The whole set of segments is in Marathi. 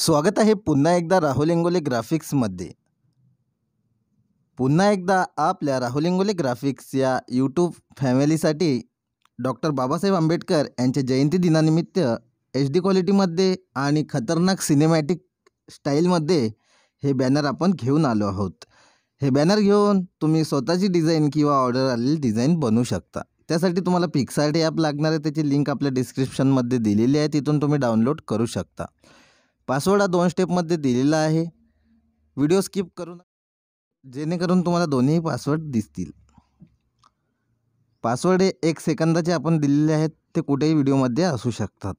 स्वागत आहे पुन्हा एकदा राहुल इंगोले ग्राफिक्समध्ये पुन्हा एकदा आपल्या राहुल इंगोले ग्राफिक्स या यूट्यूब फॅमिलीसाठी डॉक्टर बाबासाहेब आंबेडकर यांच्या जयंती दिनानिमित्त एच डी क्वालिटीमध्ये आणि खतरनाक सिनेमॅटिक स्टाईलमध्ये हे बॅनर आपण घेऊन आलो आहोत हे बॅनर घेऊन तुम्ही स्वतःची डिझाईन किंवा ऑर्डर आलेली डिझाईन बनवू शकता त्यासाठी तुम्हाला पिक्सार्ट ॲप लागणार आहे त्याची लिंक आपल्या डिस्क्रिप्शनमध्ये दिलेली आहे तिथून तुम्ही डाउनलोड करू शकता पासवर्ड हा दोन स्टेपमध्ये दिलेला आहे व्हिडिओ स्किप करू नका जेणेकरून तुम्हाला दोन्ही पासवर्ड दिसतील पासवर्ड हे एक सेकंदाचे आपण दिलेले आहेत ते कुठेही व्हिडिओमध्ये असू शकतात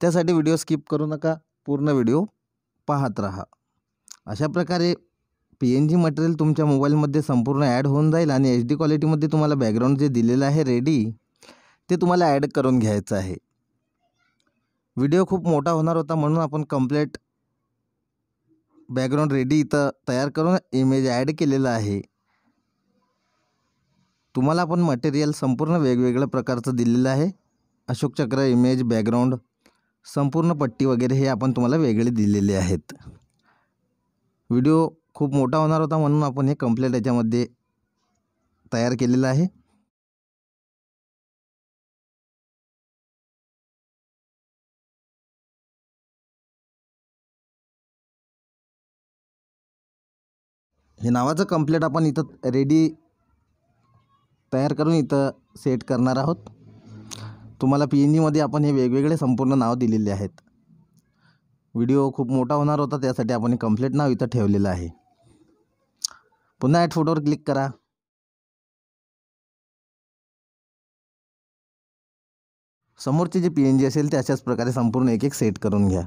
त्यासाठी व्हिडिओ स्किप करू नका पूर्ण व्हिडिओ पाहत राहा अशा प्रकारे पी एन जी मटेरियल तुमच्या मोबाईलमध्ये संपूर्ण ॲड होऊन जाईल आणि एच डी क्वालिटीमध्ये तुम्हाला बॅकग्राऊंड जे दिलेलं आहे रेडी ते तुम्हाला ॲड करून घ्यायचं आहे व्हिडिओ खूप मोठा होणार होता म्हणून आपण कम्प्लेट बॅकग्राऊंड रेडी इथं तयार करून इमेज ॲड केलेलं आहे तुम्हाला पण मटेरियल संपूर्ण वेगवेगळ्या प्रकारचं दिलेलं आहे अशोक चक्र इमेज बॅकग्राऊंड संपूर्ण पट्टी वगैरे हे आपण तुम्हाला वेगळे दिलेले आहेत व्हिडिओ खूप मोठा होणार होता म्हणून आपण हे कम्प्लेट याच्यामध्ये तयार केलेलं आहे हे नावाचं कम्प्लेट आपण इथं रेडी तयार करून इथं सेट करणार आहोत तुम्हाला पी एन जीमध्ये आपण हे वेगवेगळे संपूर्ण नाव दिलेले आहेत व्हिडिओ खूप मोठा होणार होता त्यासाठी आपण हे कम्प्लेट नाव इथं ठेवलेलं आहे पुन्हा ॲट फोटोवर क्लिक करा समोरची जी पी एन जी असेल ते अशाच प्रकारे संपूर्ण एक एक सेट करून घ्या